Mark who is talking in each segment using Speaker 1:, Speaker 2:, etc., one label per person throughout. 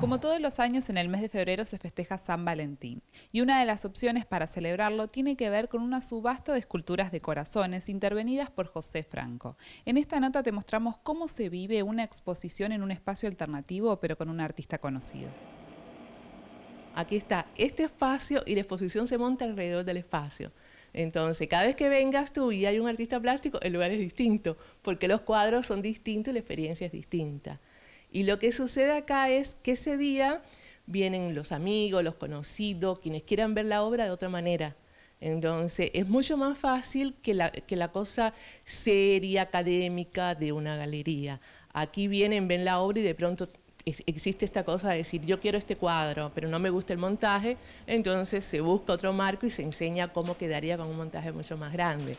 Speaker 1: Como todos los años, en el mes de febrero se festeja San Valentín y una de las opciones para celebrarlo tiene que ver con una subasta de esculturas de corazones intervenidas por José Franco. En esta nota te mostramos cómo se vive una exposición en un espacio alternativo pero con un artista
Speaker 2: conocido. Aquí está este espacio y la exposición se monta alrededor del espacio. Entonces, cada vez que vengas tú y hay un artista plástico, el lugar es distinto, porque los cuadros son distintos y la experiencia es distinta. Y lo que sucede acá es que ese día vienen los amigos, los conocidos, quienes quieran ver la obra de otra manera. Entonces, es mucho más fácil que la, cosa seria, académica de una galería. Aquí vienen, ven la obra y de pronto existe esta cosa de decir yo quiero este cuadro, pero no me gusta el montaje, entonces se busca otro marco y se enseña cómo quedaría con un montaje mucho más grande.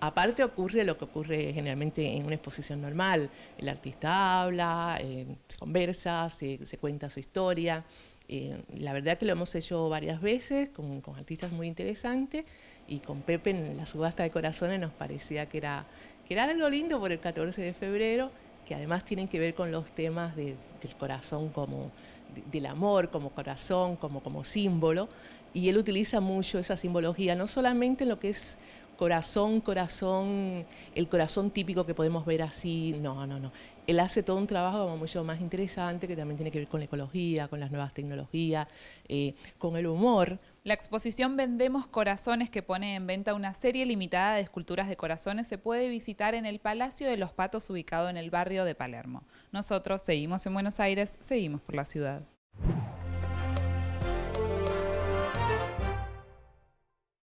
Speaker 2: Aparte ocurre lo que ocurre generalmente en una exposición normal. El artista habla, eh, se conversa, se, cuenta su historia. Eh, la verdad que lo hemos hecho varias veces con, artistas muy interesantes y con Pepe en la subasta de corazones nos parecía que era, que era algo lindo por el 14 de febrero que además tienen que ver con los temas del corazón como del amor como corazón, como, como símbolo, y él utiliza mucho esa simbología, no solamente en lo que es corazón, corazón, el corazón típico que podemos ver así, no, no, no. Él hace todo un trabajo mucho más interesante que también tiene que ver con la ecología, con las nuevas tecnologías, eh, con el humor, la exposición Vendemos Corazones,
Speaker 1: que pone en venta una serie limitada de esculturas de corazones, se puede visitar en el Palacio de los Patos ubicado en el barrio de Palermo. Nosotros seguimos en Buenos Aires, seguimos por la ciudad.